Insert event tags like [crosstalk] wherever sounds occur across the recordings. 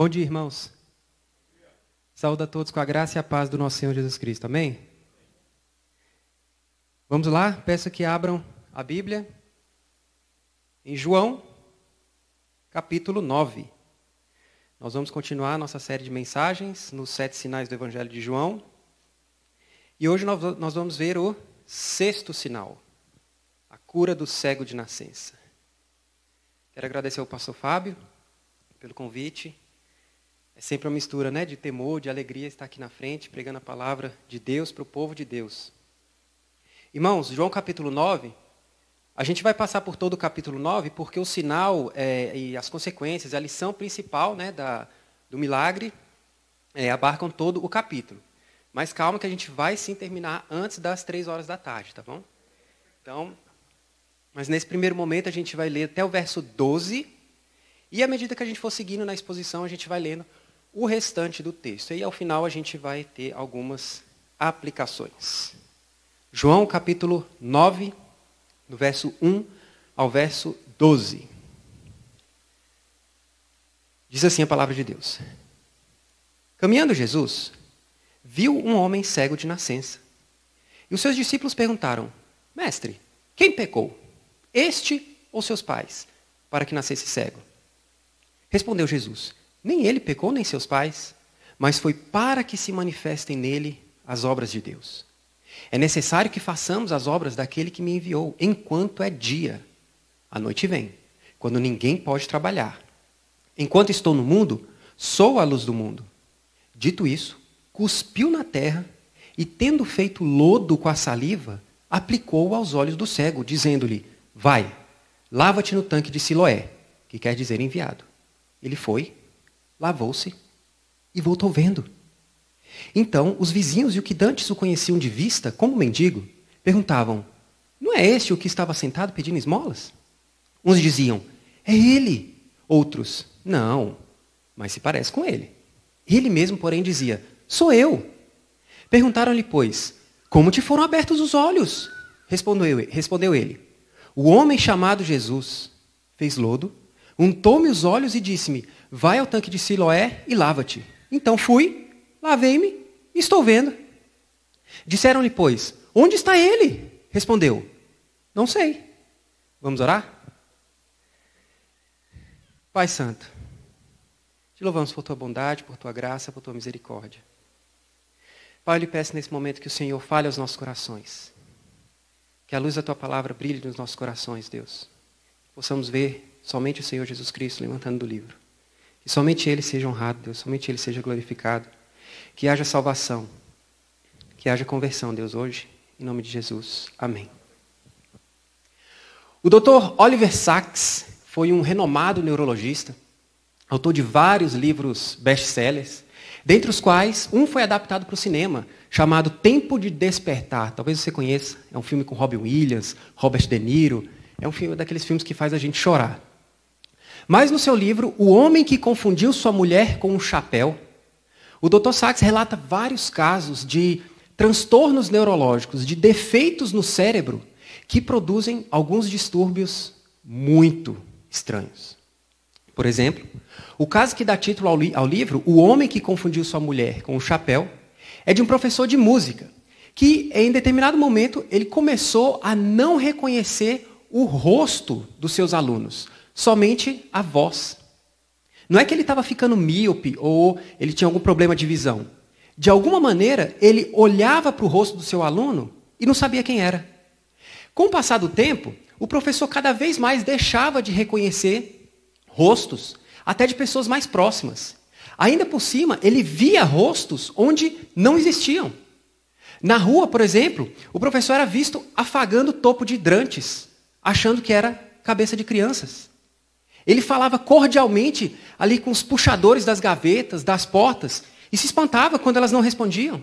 Bom dia, irmãos. Saúde a todos com a graça e a paz do nosso Senhor Jesus Cristo. Amém? Vamos lá? Peço que abram a Bíblia em João, capítulo 9. Nós vamos continuar nossa série de mensagens nos sete sinais do Evangelho de João. E hoje nós vamos ver o sexto sinal, a cura do cego de nascença. Quero agradecer ao pastor Fábio pelo convite é sempre uma mistura né, de temor, de alegria estar aqui na frente, pregando a palavra de Deus para o povo de Deus. Irmãos, João capítulo 9, a gente vai passar por todo o capítulo 9, porque o sinal é, e as consequências, a lição principal né, da, do milagre, é, abarcam todo o capítulo. Mas calma que a gente vai sim terminar antes das três horas da tarde, tá bom? Então, mas nesse primeiro momento a gente vai ler até o verso 12, e à medida que a gente for seguindo na exposição, a gente vai lendo o restante do texto. E ao final a gente vai ter algumas aplicações. João capítulo 9, do verso 1 ao verso 12. Diz assim a palavra de Deus: Caminhando Jesus, viu um homem cego de nascença. E os seus discípulos perguntaram: Mestre, quem pecou? Este ou seus pais, para que nascesse cego? Respondeu Jesus: nem ele pecou, nem seus pais, mas foi para que se manifestem nele as obras de Deus. É necessário que façamos as obras daquele que me enviou, enquanto é dia. A noite vem, quando ninguém pode trabalhar. Enquanto estou no mundo, sou a luz do mundo. Dito isso, cuspiu na terra e, tendo feito lodo com a saliva, aplicou-o aos olhos do cego, dizendo-lhe: Vai, lava-te no tanque de Siloé, que quer dizer enviado. Ele foi lavou-se e voltou vendo. Então, os vizinhos e o que dantes o conheciam de vista, como mendigo, perguntavam: Não é este o que estava sentado pedindo esmolas? Uns diziam: É ele. Outros: Não, mas se parece com ele. Ele mesmo, porém, dizia: Sou eu. Perguntaram-lhe, pois: Como te foram abertos os olhos? Respondeu, respondeu ele: O homem chamado Jesus fez lodo Untou-me os olhos e disse-me: Vai ao tanque de Siloé e lava-te. Então fui, lavei-me e estou vendo. Disseram-lhe, pois, onde está ele? Respondeu: Não sei. Vamos orar? Pai Santo, te louvamos por tua bondade, por tua graça, por tua misericórdia. Pai, eu lhe peço nesse momento que o Senhor fale aos nossos corações. Que a luz da tua palavra brilhe nos nossos corações, Deus. Possamos ver Somente o Senhor Jesus Cristo levantando do livro. Que somente Ele seja honrado, Deus. Somente Ele seja glorificado. Que haja salvação. Que haja conversão, Deus, hoje. Em nome de Jesus. Amém. O Dr. Oliver Sacks foi um renomado neurologista, autor de vários livros best-sellers, dentre os quais um foi adaptado para o cinema, chamado Tempo de Despertar. Talvez você conheça. É um filme com Robin Williams, Robert De Niro. É um filme daqueles filmes que faz a gente chorar. Mas no seu livro, O Homem que Confundiu Sua Mulher com um Chapéu, o Dr. Sachs relata vários casos de transtornos neurológicos, de defeitos no cérebro que produzem alguns distúrbios muito estranhos. Por exemplo, o caso que dá título ao, li ao livro, O Homem que Confundiu Sua Mulher com um Chapéu, é de um professor de música que, em determinado momento, ele começou a não reconhecer o rosto dos seus alunos, somente a voz. Não é que ele estava ficando míope ou ele tinha algum problema de visão. De alguma maneira, ele olhava para o rosto do seu aluno e não sabia quem era. Com o passar do tempo, o professor cada vez mais deixava de reconhecer rostos, até de pessoas mais próximas. Ainda por cima, ele via rostos onde não existiam. Na rua, por exemplo, o professor era visto afagando topo de hidrantes, achando que era cabeça de crianças. Ele falava cordialmente ali com os puxadores das gavetas, das portas, e se espantava quando elas não respondiam.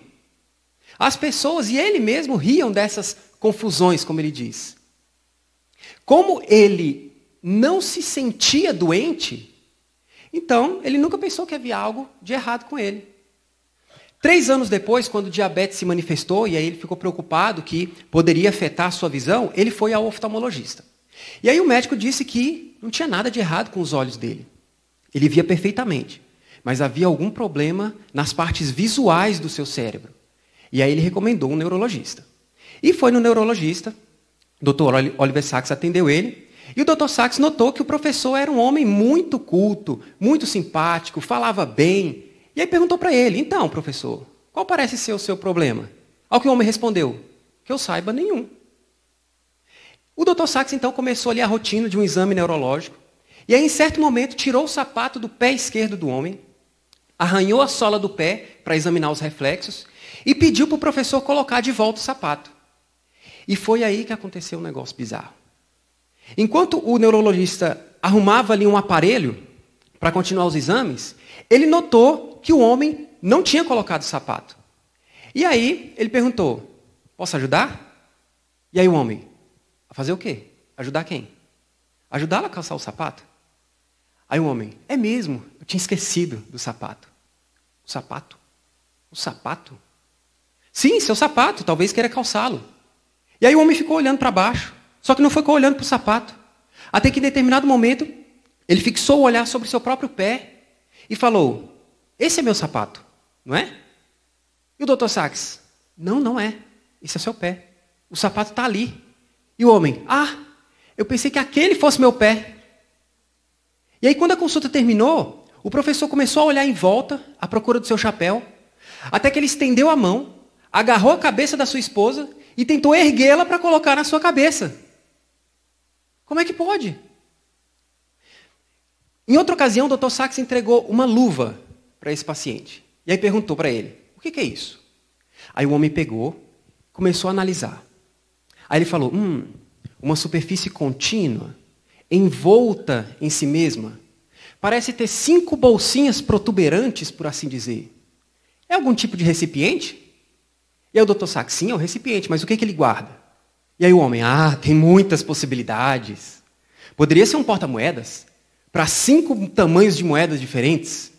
As pessoas e ele mesmo riam dessas confusões, como ele diz. Como ele não se sentia doente, então ele nunca pensou que havia algo de errado com ele. Três anos depois, quando o diabetes se manifestou e aí ele ficou preocupado que poderia afetar a sua visão, ele foi ao oftalmologista. E aí o médico disse que não tinha nada de errado com os olhos dele. Ele via perfeitamente. Mas havia algum problema nas partes visuais do seu cérebro. E aí ele recomendou um neurologista. E foi no neurologista, o doutor Oliver Sacks atendeu ele, e o doutor Sacks notou que o professor era um homem muito culto, muito simpático, falava bem. E aí perguntou para ele, então, professor, qual parece ser o seu problema? Ao que o homem respondeu, que eu saiba nenhum. O Dr. Sachs então começou ali a rotina de um exame neurológico. E aí, em certo momento, tirou o sapato do pé esquerdo do homem, arranhou a sola do pé para examinar os reflexos e pediu para o professor colocar de volta o sapato. E foi aí que aconteceu um negócio bizarro. Enquanto o neurologista arrumava ali um aparelho para continuar os exames, ele notou que o homem não tinha colocado o sapato. E aí ele perguntou: Posso ajudar? E aí o homem: fazer o quê? Ajudar quem? Ajudá-la a calçar o sapato? Aí o homem, é mesmo, eu tinha esquecido do sapato. O sapato? O sapato? Sim, seu sapato, talvez queira calçá-lo. E aí o homem ficou olhando para baixo, só que não ficou olhando para o sapato. Até que em determinado momento, ele fixou o olhar sobre o seu próprio pé e falou: Esse é meu sapato, não é? E o doutor Sachs? Não, não é. Esse é seu pé. O sapato está ali. E o homem, ah, eu pensei que aquele fosse meu pé. E aí, quando a consulta terminou, o professor começou a olhar em volta, à procura do seu chapéu, até que ele estendeu a mão, agarrou a cabeça da sua esposa e tentou erguê-la para colocar na sua cabeça. Como é que pode? Em outra ocasião, o Dr. Sachs entregou uma luva para esse paciente. E aí perguntou para ele: o que, que é isso? Aí o homem pegou, começou a analisar. Aí ele falou: hum, uma superfície contínua, envolta em si mesma, parece ter cinco bolsinhas protuberantes, por assim dizer. É algum tipo de recipiente? E aí o doutor Sachs, sim, é um recipiente, mas o que, é que ele guarda? E aí o homem, ah, tem muitas possibilidades. Poderia ser um porta-moedas para cinco tamanhos de moedas diferentes?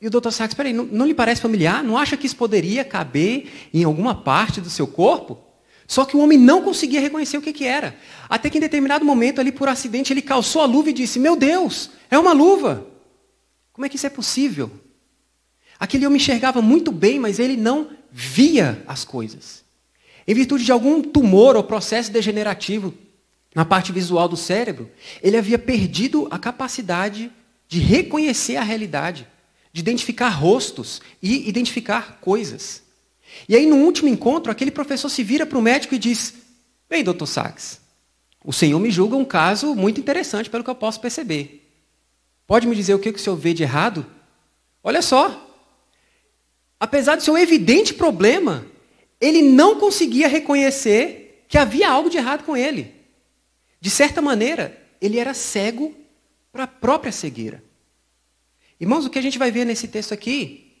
E o doutor Sachs, peraí, não, não lhe parece familiar? Não acha que isso poderia caber em alguma parte do seu corpo? Só que o homem não conseguia reconhecer o que, que era. Até que em determinado momento, ali por acidente, ele calçou a luva e disse: Meu Deus, é uma luva! Como é que isso é possível? Aquele homem enxergava muito bem, mas ele não via as coisas. Em virtude de algum tumor ou processo degenerativo na parte visual do cérebro, ele havia perdido a capacidade de reconhecer a realidade, de identificar rostos e identificar coisas. E aí, no último encontro, aquele professor se vira para o médico e diz: Bem, doutor Sachs, o senhor me julga um caso muito interessante, pelo que eu posso perceber. Pode me dizer o que o senhor vê de errado? Olha só. Apesar do seu evidente problema, ele não conseguia reconhecer que havia algo de errado com ele. De certa maneira, ele era cego para a própria cegueira. Irmãos, o que a gente vai ver nesse texto aqui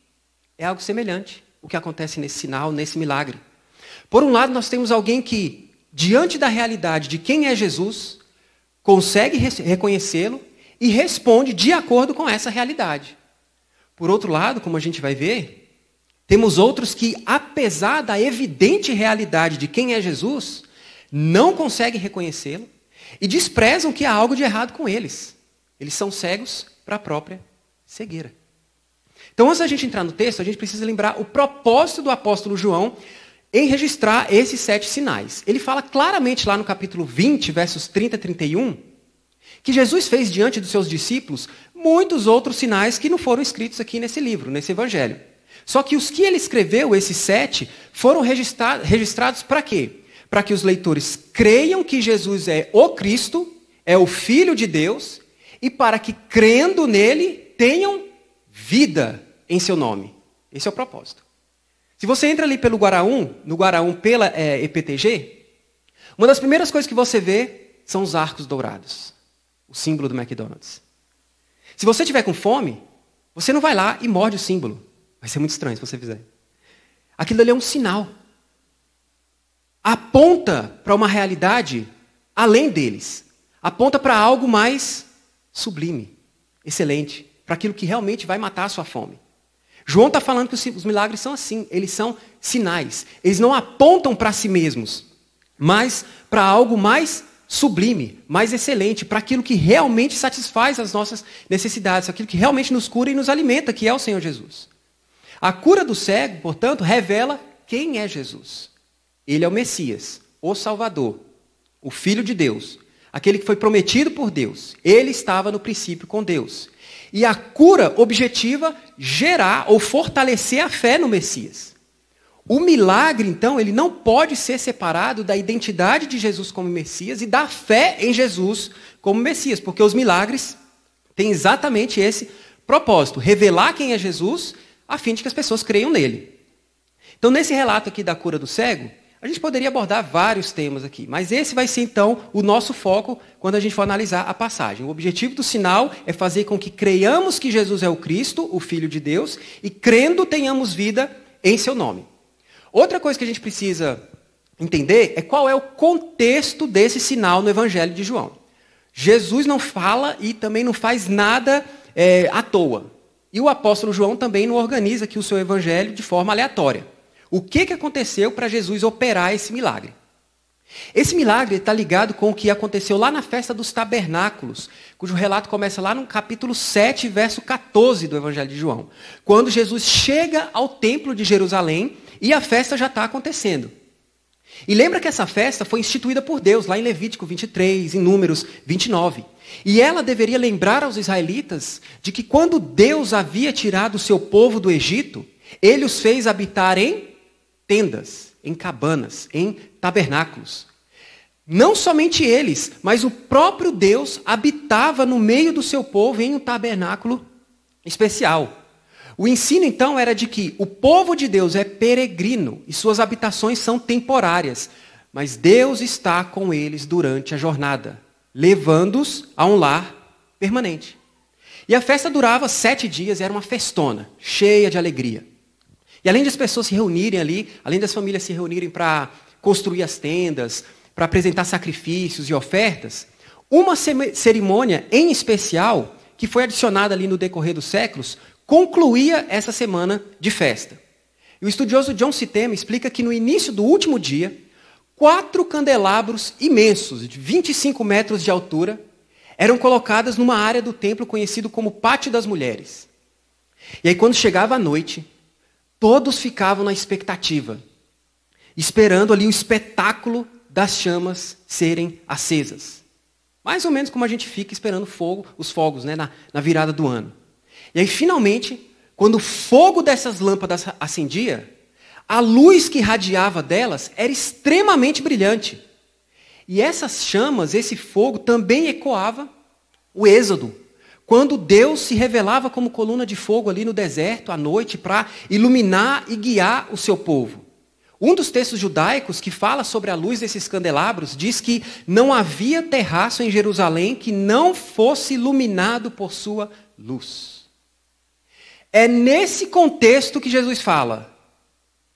é algo semelhante o que acontece nesse sinal, nesse milagre. Por um lado, nós temos alguém que, diante da realidade de quem é Jesus, consegue reconhecê-lo e responde de acordo com essa realidade. Por outro lado, como a gente vai ver, temos outros que, apesar da evidente realidade de quem é Jesus, não conseguem reconhecê-lo e desprezam que há algo de errado com eles. Eles são cegos para a própria cegueira. Então, antes da gente entrar no texto, a gente precisa lembrar o propósito do apóstolo João em registrar esses sete sinais. Ele fala claramente lá no capítulo 20, versos 30 e 31, que Jesus fez diante dos seus discípulos muitos outros sinais que não foram escritos aqui nesse livro, nesse evangelho. Só que os que ele escreveu, esses sete, foram registrados para quê? Para que os leitores creiam que Jesus é o Cristo, é o Filho de Deus, e para que, crendo nele, tenham vida em seu nome. Esse é o propósito. Se você entra ali pelo Guaraum, no Guaraum pela é, EPTG, uma das primeiras coisas que você vê são os arcos dourados, o símbolo do McDonald's. Se você tiver com fome, você não vai lá e morde o símbolo. Vai ser muito estranho se você fizer. Aquilo ali é um sinal. Aponta para uma realidade além deles. Aponta para algo mais sublime, excelente para aquilo que realmente vai matar a sua fome. João está falando que os milagres são assim, eles são sinais. Eles não apontam para si mesmos, mas para algo mais sublime, mais excelente, para aquilo que realmente satisfaz as nossas necessidades, aquilo que realmente nos cura e nos alimenta, que é o Senhor Jesus. A cura do cego, portanto, revela quem é Jesus. Ele é o Messias, o Salvador, o Filho de Deus, aquele que foi prometido por Deus. Ele estava no princípio com Deus. E a cura objetiva gerar ou fortalecer a fé no Messias. O milagre, então, ele não pode ser separado da identidade de Jesus como Messias e da fé em Jesus como Messias, porque os milagres têm exatamente esse propósito: revelar quem é Jesus, a fim de que as pessoas creiam nele. Então, nesse relato aqui da cura do cego, a gente poderia abordar vários temas aqui, mas esse vai ser então o nosso foco quando a gente for analisar a passagem. O objetivo do sinal é fazer com que creiamos que Jesus é o Cristo, o Filho de Deus, e crendo tenhamos vida em seu nome. Outra coisa que a gente precisa entender é qual é o contexto desse sinal no Evangelho de João. Jesus não fala e também não faz nada é, à toa. E o apóstolo João também não organiza aqui o seu evangelho de forma aleatória. O que, que aconteceu para Jesus operar esse milagre? Esse milagre está ligado com o que aconteceu lá na festa dos tabernáculos, cujo relato começa lá no capítulo 7, verso 14 do Evangelho de João, quando Jesus chega ao templo de Jerusalém e a festa já está acontecendo. E lembra que essa festa foi instituída por Deus, lá em Levítico 23, em Números 29. E ela deveria lembrar aos israelitas de que quando Deus havia tirado o seu povo do Egito, ele os fez habitar em tendas, em cabanas, em tabernáculos. Não somente eles, mas o próprio Deus habitava no meio do seu povo em um tabernáculo especial. O ensino então era de que o povo de Deus é peregrino e suas habitações são temporárias, mas Deus está com eles durante a jornada, levando-os a um lar permanente. E a festa durava sete dias, era uma festona, cheia de alegria. E além das pessoas se reunirem ali, além das famílias se reunirem para construir as tendas, para apresentar sacrifícios e ofertas, uma cerimônia em especial, que foi adicionada ali no decorrer dos séculos, concluía essa semana de festa. E o estudioso John Sitema explica que no início do último dia, quatro candelabros imensos, de 25 metros de altura, eram colocadas numa área do templo conhecido como Pátio das Mulheres. E aí, quando chegava a noite, todos ficavam na expectativa, esperando ali o espetáculo das chamas serem acesas. Mais ou menos como a gente fica esperando fogo, os fogos, né, na, na virada do ano. E aí, finalmente, quando o fogo dessas lâmpadas acendia, a luz que irradiava delas era extremamente brilhante. E essas chamas, esse fogo, também ecoava o êxodo, quando Deus se revelava como coluna de fogo ali no deserto à noite para iluminar e guiar o seu povo. Um dos textos judaicos que fala sobre a luz desses candelabros diz que não havia terraço em Jerusalém que não fosse iluminado por sua luz. É nesse contexto que Jesus fala: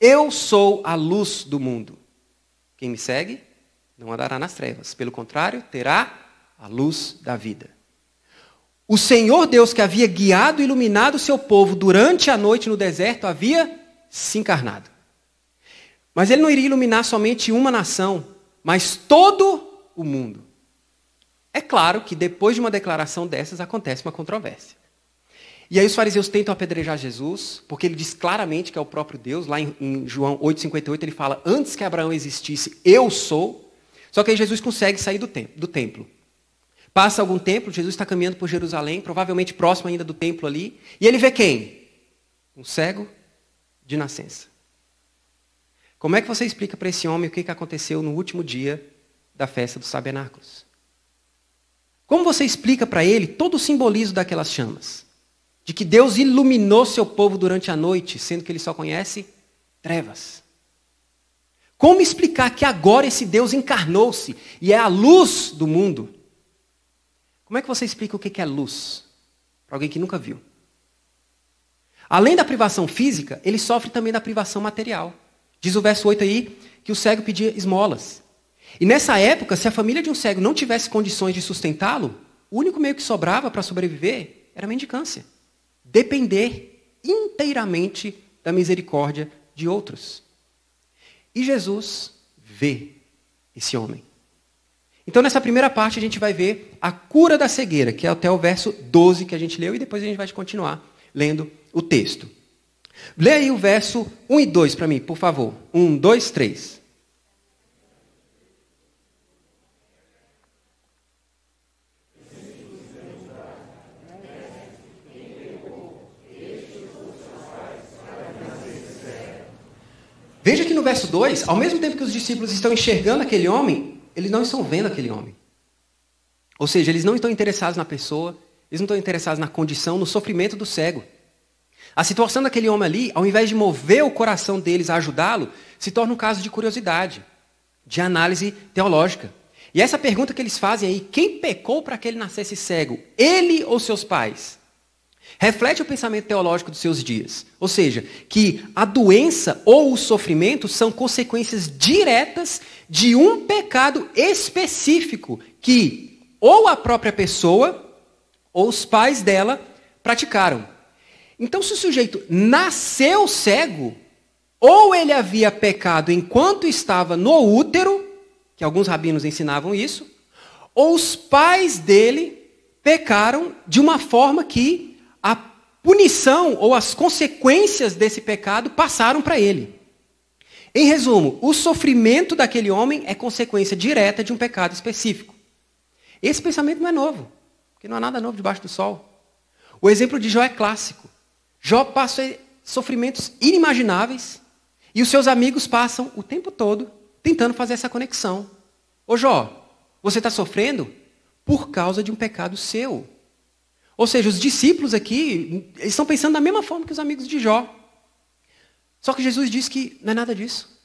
Eu sou a luz do mundo. Quem me segue não andará nas trevas, pelo contrário, terá a luz da vida. O Senhor Deus que havia guiado e iluminado o seu povo durante a noite no deserto havia se encarnado. Mas ele não iria iluminar somente uma nação, mas todo o mundo. É claro que depois de uma declaração dessas acontece uma controvérsia. E aí os fariseus tentam apedrejar Jesus, porque ele diz claramente que é o próprio Deus. Lá em, João 8,58 ele fala, antes que Abraão existisse, eu sou. Só que aí Jesus consegue sair do templo. Passa algum tempo, Jesus está caminhando por Jerusalém, provavelmente próximo ainda do templo ali, e ele vê quem? Um cego de nascença. Como é que você explica para esse homem o que aconteceu no último dia da festa dos Sabenáculos? Como você explica para ele todo o simbolismo daquelas chamas? De que Deus iluminou seu povo durante a noite, sendo que ele só conhece trevas. Como explicar que agora esse Deus encarnou-se e é a luz do mundo? Como é que você explica o que é luz para alguém que nunca viu? Além da privação física, ele sofre também da privação material. Diz o verso 8 aí que o cego pedia esmolas. E nessa época, se a família de um cego não tivesse condições de sustentá-lo, o único meio que sobrava para sobreviver era a mendicância. Depender inteiramente da misericórdia de outros. E Jesus vê esse homem. Então, nessa primeira parte, a gente vai ver a cura da cegueira, que é até o verso 12 que a gente leu, e depois a gente vai continuar lendo o texto. Lê aí o verso 1 e 2 para mim, por favor. 1, 2, 3. Veja que no verso 2, ao mesmo tempo que os discípulos estão enxergando aquele homem, eles não estão vendo aquele homem. Ou seja, eles não estão interessados na pessoa, eles não estão interessados na condição, no sofrimento do cego. A situação daquele homem ali, ao invés de mover o coração deles a ajudá-lo, se torna um caso de curiosidade, de análise teológica. E essa pergunta que eles fazem aí, quem pecou para que ele nascesse cego? Ele ou seus pais? Reflete o pensamento teológico dos seus dias. Ou seja, que a doença ou o sofrimento são consequências diretas de um pecado específico que ou a própria pessoa ou os pais dela praticaram. Então, se o sujeito nasceu cego, ou ele havia pecado enquanto estava no útero, que alguns rabinos ensinavam isso, ou os pais dele pecaram de uma forma que punição ou as consequências desse pecado passaram para ele. Em resumo, o sofrimento daquele homem é consequência direta de um pecado específico. Esse pensamento não é novo, porque não há nada novo debaixo do sol. O exemplo de Jó é clássico. Jó passa sofrimentos inimagináveis e os seus amigos passam o tempo todo tentando fazer essa conexão. Ô Jó, você está sofrendo por causa de um pecado seu. Ou seja, os discípulos aqui estão pensando da mesma forma que os amigos de Jó. Só que Jesus diz que não é nada disso.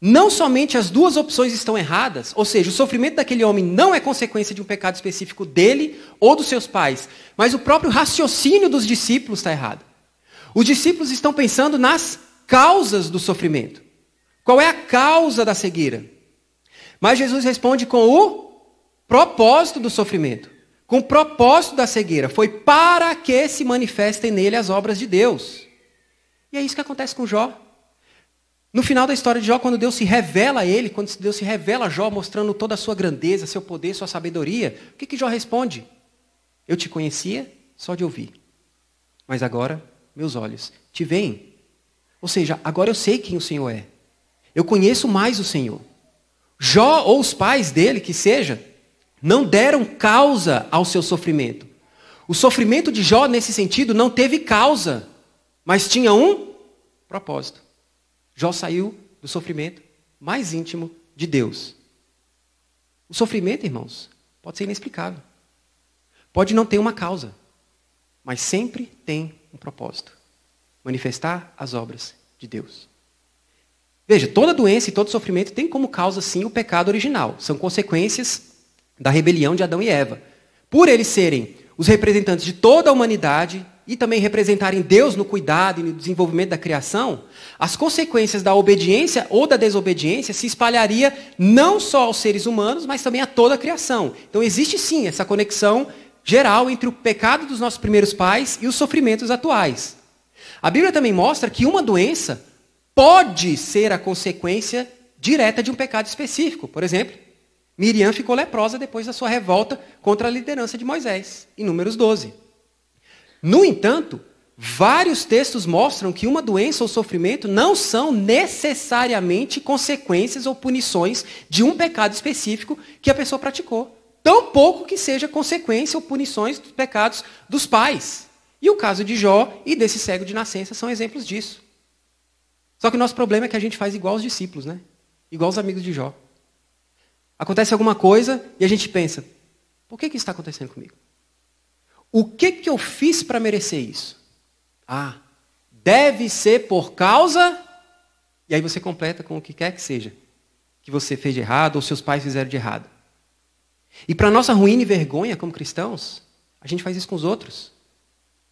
Não somente as duas opções estão erradas, ou seja, o sofrimento daquele homem não é consequência de um pecado específico dele ou dos seus pais, mas o próprio raciocínio dos discípulos está errado. Os discípulos estão pensando nas causas do sofrimento. Qual é a causa da cegueira? Mas Jesus responde com o propósito do sofrimento com o propósito da cegueira, foi para que se manifestem nele as obras de Deus. E é isso que acontece com Jó. No final da história de Jó, quando Deus se revela a ele, quando Deus se revela a Jó, mostrando toda a sua grandeza, seu poder, sua sabedoria, o que, que Jó responde? Eu te conhecia só de ouvir, mas agora meus olhos te veem. Ou seja, agora eu sei quem o Senhor é. Eu conheço mais o Senhor. Jó ou os pais dele, que seja, não deram causa ao seu sofrimento. O sofrimento de Jó, nesse sentido, não teve causa, mas tinha um propósito. Jó saiu do sofrimento mais íntimo de Deus. O sofrimento, irmãos, pode ser inexplicável. Pode não ter uma causa, mas sempre tem um propósito: manifestar as obras de Deus. Veja, toda doença e todo sofrimento tem como causa, sim, o pecado original. São consequências da rebelião de Adão e Eva. Por eles serem os representantes de toda a humanidade e também representarem Deus no cuidado e no desenvolvimento da criação, as consequências da obediência ou da desobediência se espalharia não só aos seres humanos, mas também a toda a criação. Então existe sim essa conexão geral entre o pecado dos nossos primeiros pais e os sofrimentos atuais. A Bíblia também mostra que uma doença pode ser a consequência direta de um pecado específico. Por exemplo, Miriam ficou leprosa depois da sua revolta contra a liderança de Moisés, em Números 12. No entanto, vários textos mostram que uma doença ou sofrimento não são necessariamente consequências ou punições de um pecado específico que a pessoa praticou. Tampouco que seja consequência ou punições dos pecados dos pais. E o caso de Jó e desse cego de nascença são exemplos disso. Só que o nosso problema é que a gente faz igual os discípulos, né? Igual os amigos de Jó. Acontece alguma coisa e a gente pensa: por que, que isso está acontecendo comigo? O que, que eu fiz para merecer isso? Ah, deve ser por causa. E aí você completa com o que quer que seja que você fez de errado ou seus pais fizeram de errado. E para nossa ruína e vergonha como cristãos, a gente faz isso com os outros.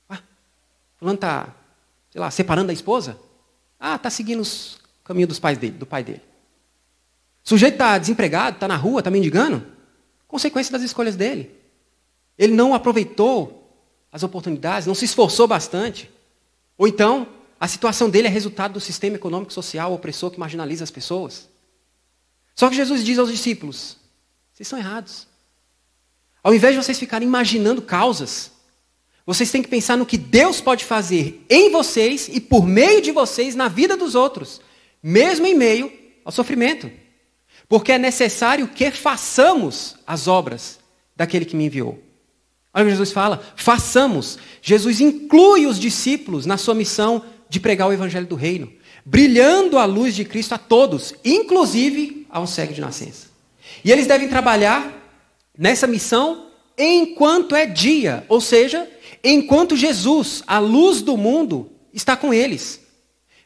Ah, fulano está, sei lá, separando da esposa? Ah, está seguindo os caminhos dos pais dele, do pai dele. O sujeito está desempregado, está na rua, está mendigando. Consequência das escolhas dele. Ele não aproveitou as oportunidades, não se esforçou bastante. Ou então, a situação dele é resultado do sistema econômico social opressor que marginaliza as pessoas. Só que Jesus diz aos discípulos: vocês são errados. Ao invés de vocês ficarem imaginando causas, vocês têm que pensar no que Deus pode fazer em vocês e por meio de vocês na vida dos outros, mesmo em meio ao sofrimento. Porque é necessário que façamos as obras daquele que me enviou. Olha o que Jesus fala: façamos. Jesus inclui os discípulos na sua missão de pregar o evangelho do reino, brilhando a luz de Cristo a todos, inclusive a um cego de nascença. E eles devem trabalhar nessa missão enquanto é dia, ou seja, enquanto Jesus, a luz do mundo, está com eles.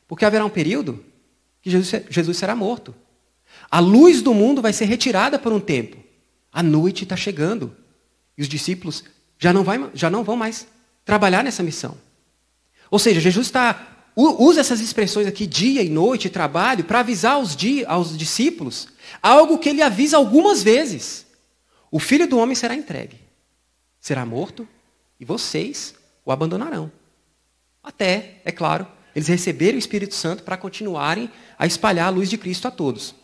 Porque haverá um período que Jesus será morto. A luz do mundo vai ser retirada por um tempo. A noite está chegando. E os discípulos já não, vai, já não vão mais trabalhar nessa missão. Ou seja, Jesus está usa essas expressões aqui, dia e noite, trabalho, para avisar aos, aos discípulos algo que ele avisa algumas vezes. O filho do homem será entregue, será morto, e vocês o abandonarão. Até, é claro, eles receberem o Espírito Santo para continuarem a espalhar a luz de Cristo a todos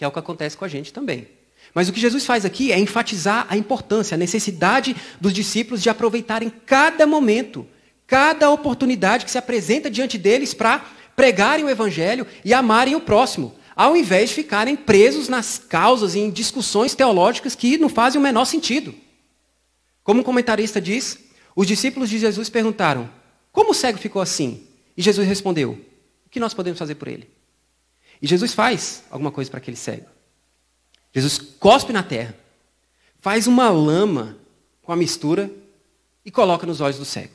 que é o que acontece com a gente também. Mas o que Jesus faz aqui é enfatizar a importância, a necessidade dos discípulos de aproveitarem cada momento, cada oportunidade que se apresenta diante deles para pregarem o evangelho e amarem o próximo, ao invés de ficarem presos nas causas e em discussões teológicas que não fazem o menor sentido. Como um comentarista diz, os discípulos de Jesus perguntaram: Como o cego ficou assim? E Jesus respondeu: O que nós podemos fazer por ele? E Jesus faz alguma coisa para aquele cego. Jesus cospe na terra, faz uma lama com a mistura e coloca nos olhos do cego.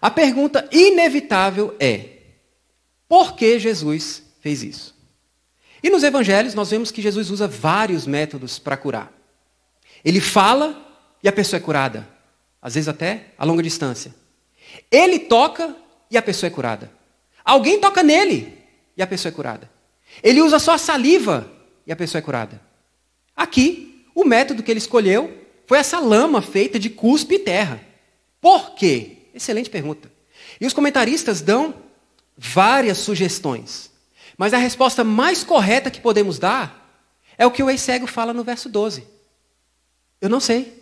A pergunta inevitável é: por que Jesus fez isso? E nos evangelhos nós vemos que Jesus usa vários métodos para curar. Ele fala e a pessoa é curada, às vezes até a longa distância. Ele toca e a pessoa é curada. Alguém toca nele e a pessoa é curada. Ele usa só a saliva e a pessoa é curada. Aqui, o método que ele escolheu foi essa lama feita de cuspe e terra. Por quê? Excelente pergunta. E os comentaristas dão várias sugestões. Mas a resposta mais correta que podemos dar é o que o ex-cego fala no verso 12. Eu não sei.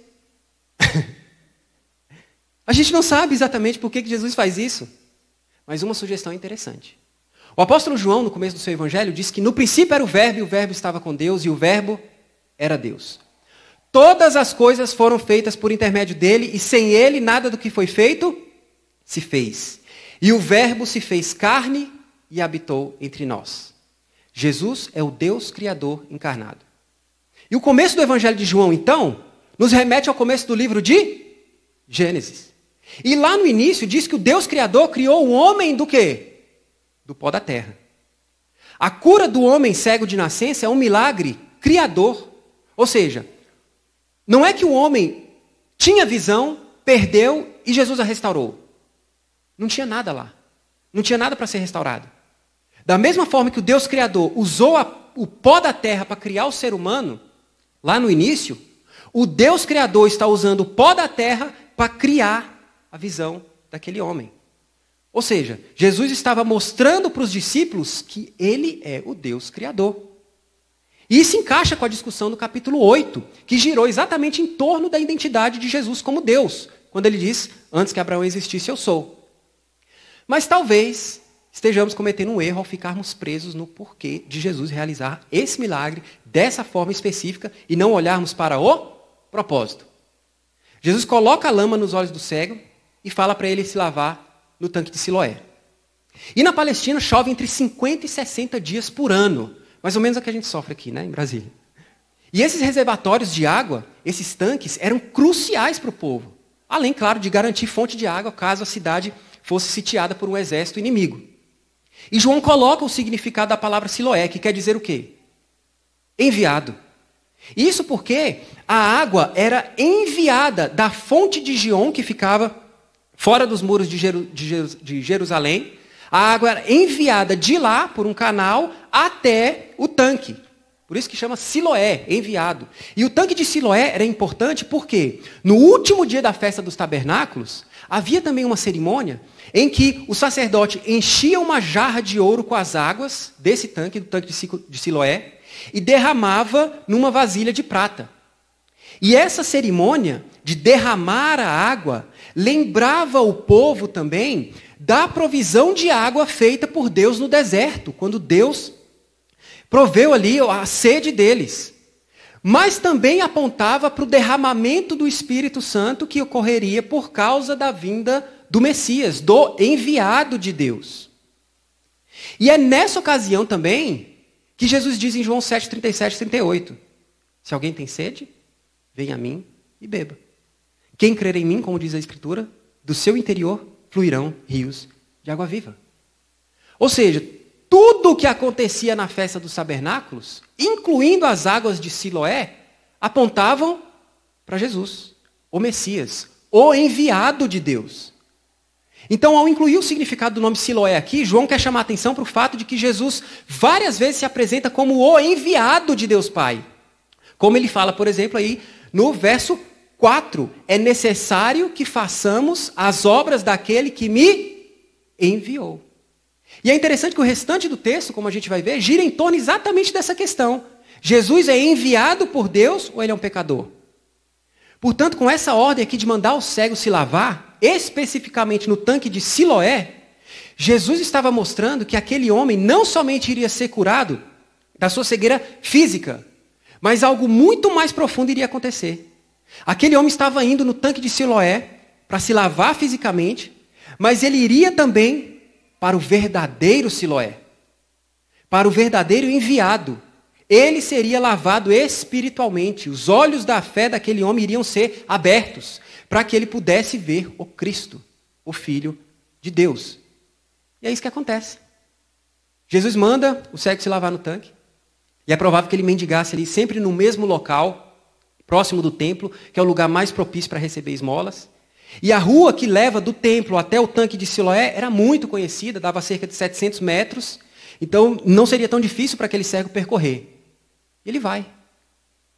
[laughs] a gente não sabe exatamente por que Jesus faz isso. Mas uma sugestão interessante. O apóstolo João, no começo do seu evangelho, diz que no princípio era o Verbo e o Verbo estava com Deus e o Verbo era Deus. Todas as coisas foram feitas por intermédio dele e sem ele nada do que foi feito se fez. E o Verbo se fez carne e habitou entre nós. Jesus é o Deus Criador encarnado. E o começo do Evangelho de João, então, nos remete ao começo do livro de Gênesis. E lá no início diz que o Deus Criador criou o homem do quê? do pó da terra. A cura do homem cego de nascença é um milagre criador. Ou seja, não é que o homem tinha visão, perdeu e Jesus a restaurou. Não tinha nada lá. Não tinha nada para ser restaurado. Da mesma forma que o Deus Criador usou a, o pó da terra para criar o ser humano, lá no início, o Deus Criador está usando o pó da terra para criar a visão daquele homem. Ou seja, Jesus estava mostrando para os discípulos que ele é o Deus Criador. E isso encaixa com a discussão do capítulo 8, que girou exatamente em torno da identidade de Jesus como Deus, quando ele diz: Antes que Abraão existisse, eu sou. Mas talvez estejamos cometendo um erro ao ficarmos presos no porquê de Jesus realizar esse milagre dessa forma específica e não olharmos para o propósito. Jesus coloca a lama nos olhos do cego e fala para ele se lavar no tanque de Siloé. E na Palestina chove entre 50 e 60 dias por ano, mais ou menos a que a gente sofre aqui, né, em Brasília. E esses reservatórios de água, esses tanques, eram cruciais para o povo. Além, claro, de garantir fonte de água caso a cidade fosse sitiada por um exército inimigo. E João coloca o significado da palavra Siloé, que quer dizer o quê? Enviado. Isso porque a água era enviada da fonte de Gion, que ficava fora dos muros de, Jerusalém, a água era enviada de lá, por um canal, até o tanque. Por isso que chama Siloé, enviado. E o tanque de Siloé era importante porque, no último dia da festa dos tabernáculos, havia também uma cerimônia em que o sacerdote enchia uma jarra de ouro com as águas desse tanque, do tanque de Siloé, e derramava numa vasilha de prata. E essa cerimônia de derramar a água lembrava o povo também da provisão de água feita por Deus no deserto, quando Deus proveu ali a sede deles. Mas também apontava para o derramamento do Espírito Santo que ocorreria por causa da vinda do Messias, do enviado de Deus. E é nessa ocasião também que Jesus diz em João 7, 37 38: Se alguém tem sede, venha a mim e beba. Quem crer em mim, como diz a Escritura, do seu interior fluirão rios de água viva. Ou seja, tudo o que acontecia na festa dos tabernáculos, incluindo as águas de Siloé, apontavam para Jesus, o Messias, o enviado de Deus. Então, ao incluir o significado do nome Siloé aqui, João quer chamar a atenção para o fato de que Jesus várias vezes se apresenta como o enviado de Deus Pai. Como ele fala, por exemplo, aí no verso 4. É necessário que façamos as obras daquele que me enviou. E é interessante que o restante do texto, como a gente vai ver, gira em torno exatamente dessa questão. Jesus é enviado por Deus ou ele é um pecador? Portanto, com essa ordem aqui de mandar o cego se lavar, especificamente no tanque de Siloé, Jesus estava mostrando que aquele homem não somente iria ser curado da sua cegueira física, mas algo muito mais profundo iria acontecer. Aquele homem estava indo no tanque de Siloé para se lavar fisicamente, mas ele iria também para o verdadeiro Siloé, para o verdadeiro enviado. Ele seria lavado espiritualmente, os olhos da fé daquele homem iriam ser abertos, para que ele pudesse ver o Cristo, o Filho de Deus. E é isso que acontece. Jesus manda o cego se lavar no tanque, e é provável que ele mendigasse ali sempre no mesmo local, próximo do templo, que é o lugar mais propício para receber esmolas. E a rua que leva do templo até o tanque de Siloé era muito conhecida, dava cerca de 700 metros, então não seria tão difícil para aquele cego percorrer. Ele vai.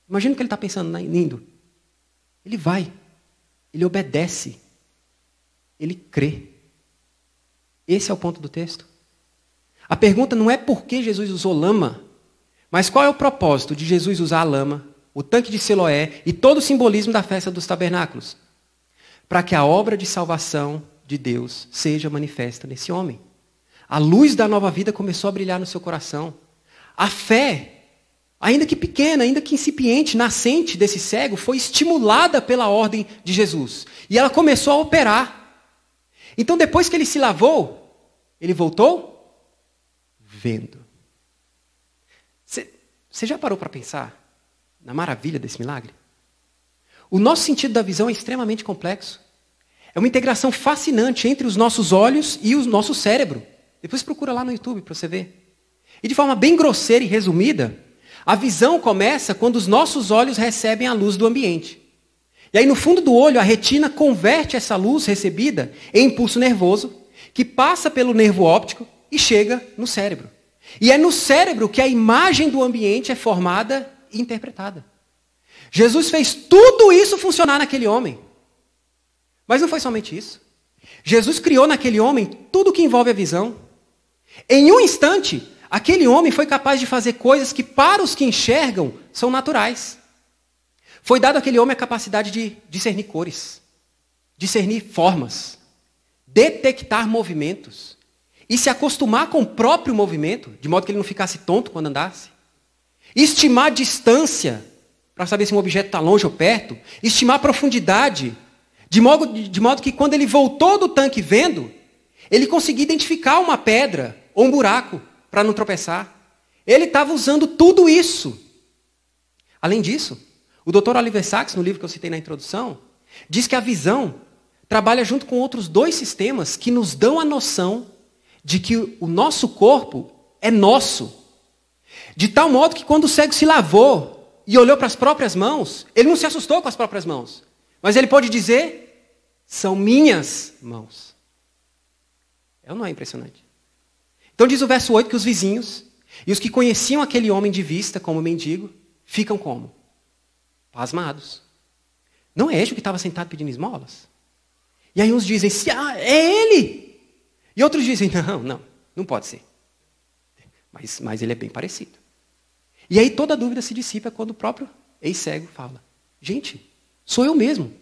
Imagina o que ele está pensando, né? lindo. Ele vai. Ele obedece. Ele crê. Esse é o ponto do texto. A pergunta não é por que Jesus usou lama, mas qual é o propósito de Jesus usar a lama? o tanque de Siloé e todo o simbolismo da festa dos tabernáculos, para que a obra de salvação de Deus seja manifesta nesse homem. A luz da nova vida começou a brilhar no seu coração. A fé, ainda que pequena, ainda que incipiente, nascente desse cego, foi estimulada pela ordem de Jesus. E ela começou a operar. Então, depois que ele se lavou, ele voltou vendo. Você já parou para pensar? na maravilha desse milagre? O nosso sentido da visão é extremamente complexo. É uma integração fascinante entre os nossos olhos e o nosso cérebro. Depois procura lá no YouTube para você ver. E de forma bem grosseira e resumida, a visão começa quando os nossos olhos recebem a luz do ambiente. E aí, no fundo do olho, a retina converte essa luz recebida em impulso nervoso, que passa pelo nervo óptico e chega no cérebro. E é no cérebro que a imagem do ambiente é formada interpretada. Jesus fez tudo isso funcionar naquele homem. Mas não foi somente isso. Jesus criou naquele homem tudo o que envolve a visão. Em um instante, aquele homem foi capaz de fazer coisas que, para os que enxergam, são naturais. Foi dado àquele homem a capacidade de discernir cores, discernir formas, detectar movimentos e se acostumar com o próprio movimento, de modo que ele não ficasse tonto quando andasse. Estimar distância, para saber se um objeto está longe ou perto. Estimar profundidade, de modo, de modo que quando ele voltou do tanque vendo, ele conseguia identificar uma pedra ou um buraco para não tropeçar. Ele estava usando tudo isso. Além disso, o Dr. Oliver Sacks, no livro que eu citei na introdução, diz que a visão trabalha junto com outros dois sistemas que nos dão a noção de que o nosso corpo é nosso de tal modo que quando o cego se lavou e olhou para as próprias mãos, ele não se assustou com as próprias mãos. Mas ele pode dizer: são minhas mãos. É ou não é impressionante? Então diz o verso 8 que os vizinhos e os que conheciam aquele homem de vista como mendigo ficam como? Pasmados. Não é este o que estava sentado pedindo esmolas? E aí uns dizem, ah, é ele! E outros dizem, não, não, não pode ser. Mas, mas ele é bem parecido. E aí toda dúvida se dissipa quando o próprio ex-cego fala: Gente, sou eu mesmo.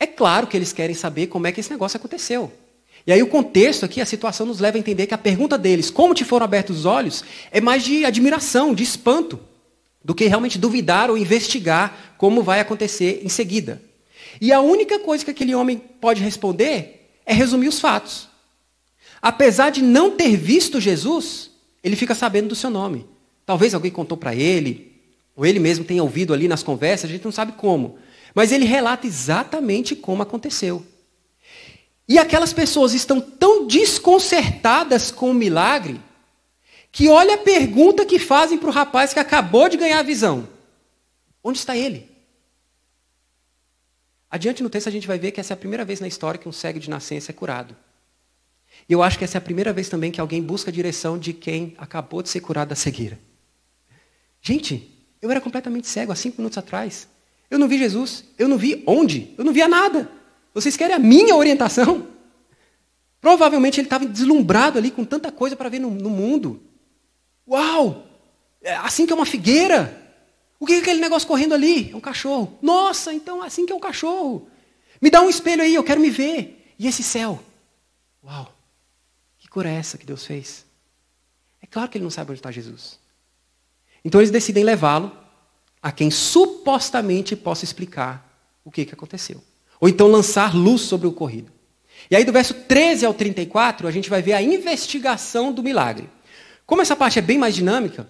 É claro que eles querem saber como é que esse negócio aconteceu. E aí o contexto aqui, a situação nos leva a entender que a pergunta deles, como te foram abertos os olhos, é mais de admiração, de espanto, do que realmente duvidar ou investigar como vai acontecer em seguida. E a única coisa que aquele homem pode responder é resumir os fatos. Apesar de não ter visto Jesus, ele fica sabendo do seu nome. Talvez alguém contou para ele, ou ele mesmo tenha ouvido ali nas conversas, a gente não sabe como. Mas ele relata exatamente como aconteceu. E aquelas pessoas estão tão desconcertadas com o milagre, que olha a pergunta que fazem para o rapaz que acabou de ganhar a visão: Onde está ele? Adiante no texto a gente vai ver que essa é a primeira vez na história que um cego de nascença é curado. E eu acho que essa é a primeira vez também que alguém busca a direção de quem acabou de ser curado da cegueira. Gente, eu era completamente cego há cinco minutos atrás. Eu não vi Jesus. Eu não vi onde. Eu não via nada. Vocês querem a minha orientação? Provavelmente ele estava deslumbrado ali com tanta coisa para ver no, no, mundo. Uau! É assim que é uma figueira. O que é aquele negócio correndo ali? É um cachorro. Nossa, então é assim que é um cachorro. Me dá um espelho aí, eu quero me ver. E esse céu? Uau! Que cor é essa que Deus fez? É claro que ele não sabe onde está Jesus. Então eles decidem levá-lo a quem supostamente possa explicar o que, que aconteceu. Ou então lançar luz sobre o ocorrido. E aí, do verso 13 ao 34, a gente vai ver a investigação do milagre. Como essa parte é bem mais dinâmica,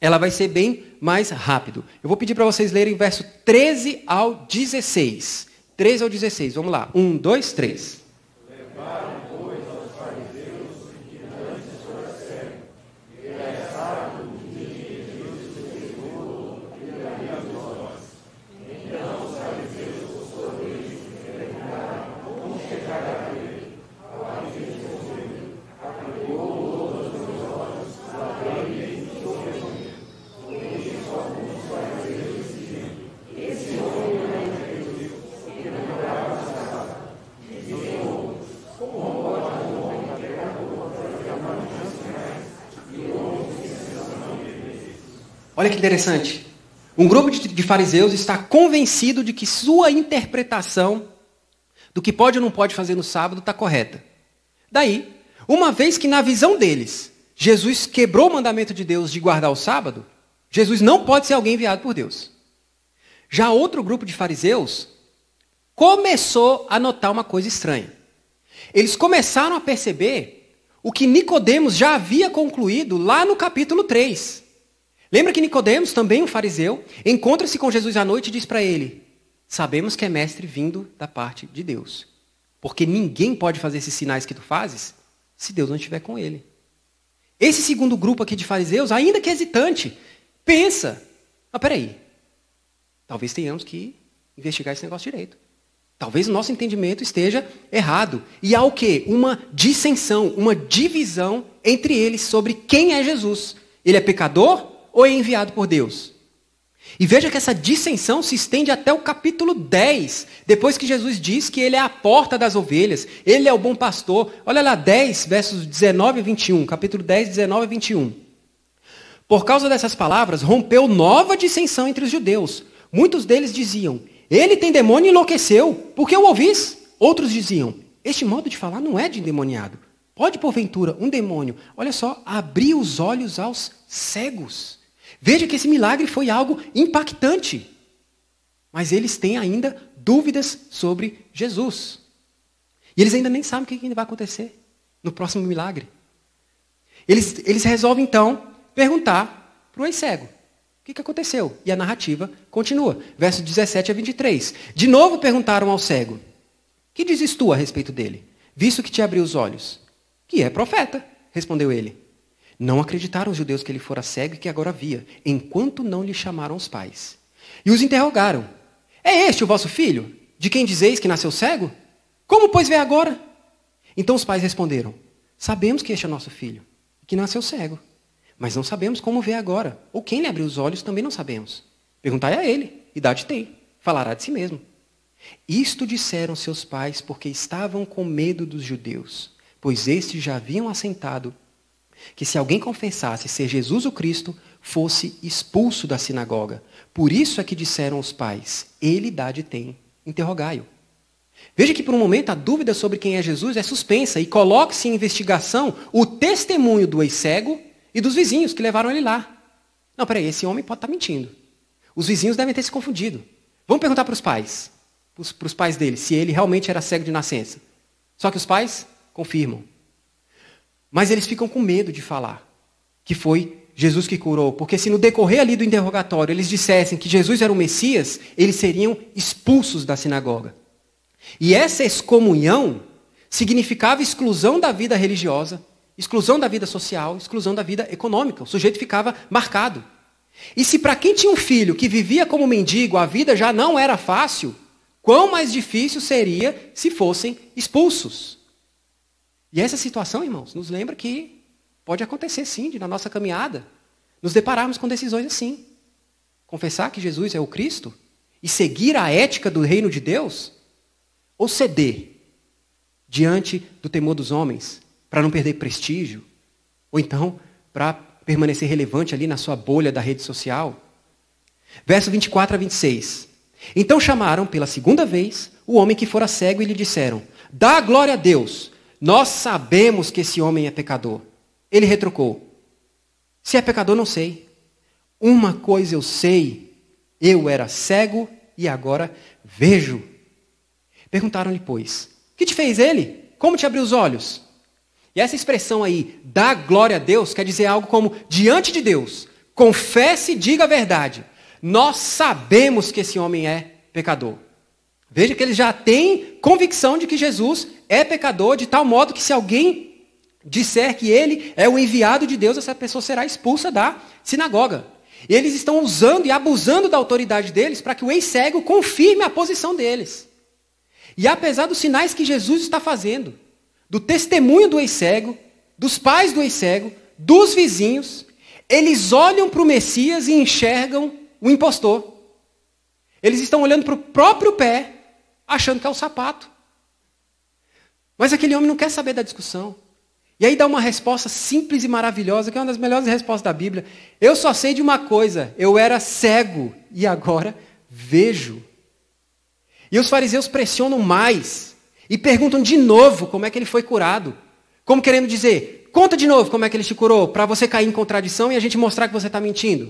ela vai ser bem mais rápido. Eu vou pedir para vocês lerem o verso 13 ao 16. 13 ao 16, vamos lá. 1, 2, 3. Levaram Olha que interessante. Um grupo de fariseus está convencido de que sua interpretação do que pode ou não pode fazer no sábado está correta. Daí, uma vez que na visão deles, Jesus quebrou o mandamento de Deus de guardar o sábado, Jesus não pode ser alguém enviado por Deus. Já outro grupo de fariseus começou a notar uma coisa estranha. Eles começaram a perceber o que Nicodemos já havia concluído lá no capítulo 3. Lembra que Nicodemos, também um fariseu, encontra-se com Jesus à noite e diz para ele: "Sabemos que é mestre vindo da parte de Deus, porque ninguém pode fazer esses sinais que tu fazes se Deus não estiver com ele." Esse segundo grupo aqui de fariseus, ainda que hesitante, pensa: Ah, peraí, talvez tenhamos que investigar esse negócio direito. Talvez o nosso entendimento esteja errado. E há o quê? Uma dissensão, uma divisão entre eles sobre quem é Jesus. Ele é pecador ou é enviado por Deus? E veja que essa dissensão se estende até o capítulo 10, depois que Jesus diz que ele é a porta das ovelhas, ele é o bom pastor. Olha lá, 10, versos 19 e 21, capítulo 10, 19 e 21. Por causa dessas palavras, rompeu nova dissensão entre os judeus. Muitos deles diziam, ele tem demônio e enlouqueceu, porque o ouvis? Outros diziam, este modo de falar não é de endemoniado. Pode, porventura, um demônio, olha só, abrir os olhos aos cegos. Veja que esse milagre foi algo impactante. Mas eles têm ainda dúvidas sobre Jesus. E eles ainda nem sabem o que vai acontecer no próximo milagre. Eles, eles resolvem, então, perguntar para o ex-cego. O que, que aconteceu? E a narrativa continua. Versos 17 a 23. De novo perguntaram ao cego: Que dizes tu a respeito dele, visto que te abriu os olhos? Que é profeta, respondeu ele. Não acreditaram os judeus que ele fora cego e que agora via, enquanto não lhe chamaram os pais. E os interrogaram: É este o vosso filho? De quem dizeis que nasceu cego? Como, pois, vê agora? Então os pais responderam: Sabemos que este é nosso filho, que nasceu cego. Mas não sabemos como vê agora, ou quem lhe abriu os olhos também não sabemos. Perguntai a ele: idade tem? Falará de si mesmo. Isto disseram seus pais porque estavam com medo dos judeus, pois estes já haviam assentado que se alguém confessasse ser Jesus o Cristo, fosse expulso da sinagoga. Por isso é que disseram os pais: Ele idade tem, interrogai-o. Veja que por um momento a dúvida sobre quem é Jesus é suspensa e coloque-se em investigação o testemunho do ex-cego e dos vizinhos que levaram ele lá. Não, peraí, esse homem pode estar tá mentindo. Os vizinhos devem ter se confundido. Vamos perguntar para os pais, para os pais dele, se ele realmente era cego de nascença. Só que os pais confirmam. Mas eles ficam com medo de falar que foi Jesus que curou, porque se no decorrer ali do interrogatório eles dissessem que Jesus era o Messias, eles seriam expulsos da sinagoga. E essa excomunhão significava exclusão da vida religiosa, exclusão da vida social, exclusão da vida econômica. O sujeito ficava marcado. E se para quem tinha um filho que vivia como mendigo a vida já não era fácil, quão mais difícil seria se fossem expulsos. E essa situação, irmãos, nos lembra que pode acontecer sim, de, na nossa caminhada, nos depararmos com decisões assim. Confessar que Jesus é o Cristo e seguir a ética do reino de Deus, ou ceder diante do temor dos homens, para não perder prestígio, ou então para permanecer relevante ali na sua bolha da rede social. Verso 24 a 26. Então chamaram pela segunda vez o homem que fora cego e lhe disseram: Dá glória a Deus, nós sabemos que esse homem é pecador. Ele retrucou: Se é pecador, não sei. Uma coisa eu sei: eu era cego e agora vejo. Perguntaram-lhe, pois: Que te fez ele? Como te abriu os olhos? E essa expressão aí, dá glória a Deus, quer dizer algo como diante de Deus, confesse e diga a verdade. Nós sabemos que esse homem é pecador. Veja que ele já tem convicção de que Jesus é pecador, de tal modo que se alguém disser que ele é o enviado de Deus, essa pessoa será expulsa da sinagoga. E eles estão usando e abusando da autoridade deles para que o ex-cego confirme a posição deles. E apesar dos sinais que Jesus está fazendo, do testemunho do ex-cego, dos pais do ex-cego, dos vizinhos, eles olham para o Messias e enxergam o impostor. Eles estão olhando para o próprio pé achando que é o sapato. Mas aquele homem não quer saber da discussão. E aí dá uma resposta simples e maravilhosa, que é uma das melhores respostas da Bíblia. Eu só sei de uma coisa, eu era cego e agora vejo. E os fariseus pressionam mais e perguntam de novo como é que ele foi curado. Como querendo dizer, conta de novo como é que ele te curou, para você cair em contradição e a gente mostrar que você está mentindo.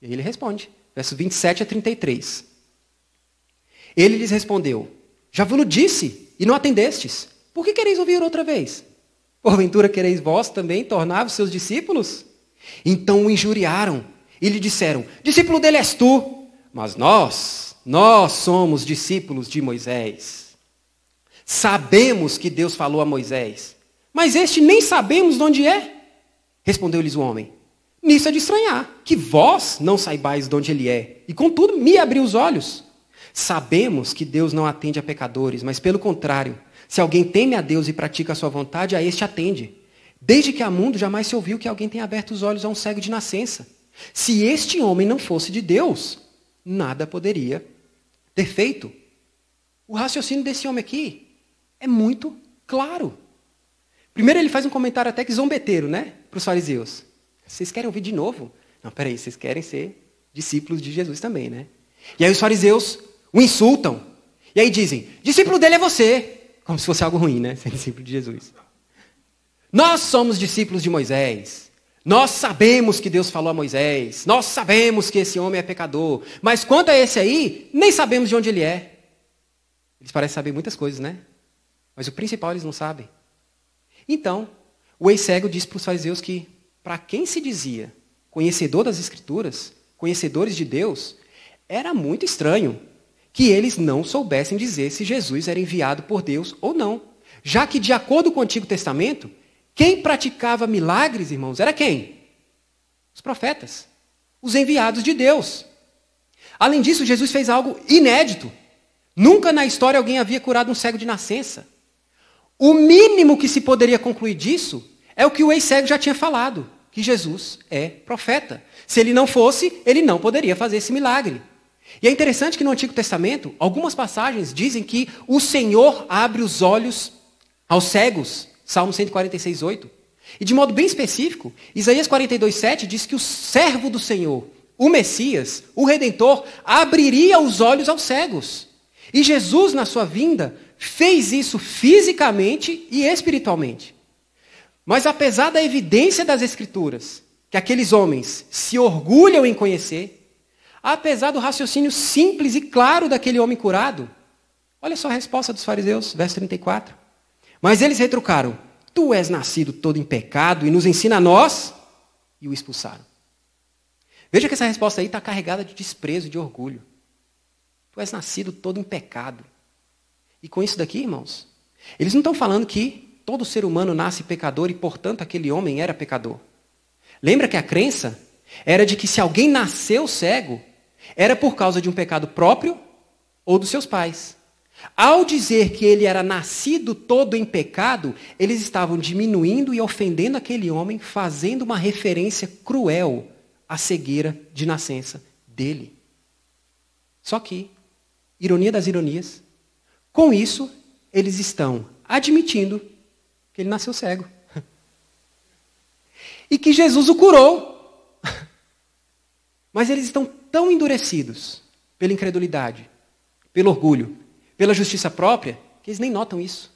E aí ele responde, verso 27 a 33. Ele lhes respondeu: Já vos disse, e não atendestes. Por que quereis ouvir outra vez? Porventura quereis vós também tornar-vos seus discípulos? Então o injuriaram e lhe disseram: Discípulo dele és tu, mas nós, nós somos discípulos de Moisés. Sabemos que Deus falou a Moisés, mas este nem sabemos de onde é. Respondeu-lhes o homem: Nisso é de estranhar, que vós não saibais de onde ele é, e contudo me abriu os olhos. Sabemos que Deus não atende a pecadores, mas pelo contrário, se alguém teme a Deus e pratica a sua vontade, a este atende. Desde que há mundo, jamais se ouviu que alguém tenha aberto os olhos a um cego de nascença. Se este homem não fosse de Deus, nada poderia ter feito. O raciocínio desse homem aqui é muito claro. Primeiro ele faz um comentário até que zombeteiro, né? Para os fariseus. Vocês querem ouvir de novo? Não, peraí, vocês querem ser discípulos de Jesus também, né? E aí os fariseus o insultam. E aí dizem: discípulo dele é você. Como se fosse algo ruim, né? [laughs] Ser discípulo de Jesus. Nós somos discípulos de Moisés. Nós sabemos que Deus falou a Moisés. Nós sabemos que esse homem é pecador. Mas quanto a esse aí, nem sabemos de onde ele é. Eles parecem saber muitas coisas, né? Mas o principal eles não sabem. Então, o ex-cego disse para os fariseus que, para quem se dizia conhecedor das Escrituras, conhecedores de Deus, era muito estranho que eles não soubessem dizer se Jesus era enviado por Deus ou não. Já que, de acordo com o Antigo Testamento, quem praticava milagres, irmãos, era quem? Os profetas, os enviados de Deus. Além disso, Jesus fez algo inédito. Nunca na história alguém havia curado um cego de nascença. O mínimo que se poderia concluir disso é o que o ex-cego já tinha falado, que Jesus é profeta. Se ele não fosse, ele não poderia fazer esse milagre. E é interessante que no Antigo Testamento, algumas passagens dizem que o Senhor abre os olhos aos cegos, Salmo 146, 8. E de modo bem específico, Isaías 42, 7 diz que o servo do Senhor, o Messias, o Redentor, abriria os olhos aos cegos. E Jesus, na sua vinda, fez isso fisicamente e espiritualmente. Mas apesar da evidência das Escrituras, que aqueles homens se orgulham em conhecer, apesar do raciocínio simples e claro daquele homem curado. Olha só a resposta dos fariseus, verso 34. Mas eles retrucaram: Tu és nascido todo em pecado e nos ensina a nós, e o expulsaram. Veja que essa resposta aí está carregada de desprezo, de orgulho. Tu és nascido todo em pecado. E com isso daqui, irmãos, eles não estão falando que todo ser humano nasce pecador e, portanto, aquele homem era pecador. Lembra que a crença era de que se alguém nasceu cego, era por causa de um pecado próprio ou dos seus pais. Ao dizer que ele era nascido todo em pecado, eles estavam diminuindo e ofendendo aquele homem, fazendo uma referência cruel à cegueira de nascença dele. Só que, ironia das ironias, com isso, eles estão admitindo que ele nasceu cego. [laughs] E que Jesus o curou. [laughs] Mas eles estão tão endurecidos pela incredulidade, pelo orgulho, pela justiça própria, que eles nem notam isso.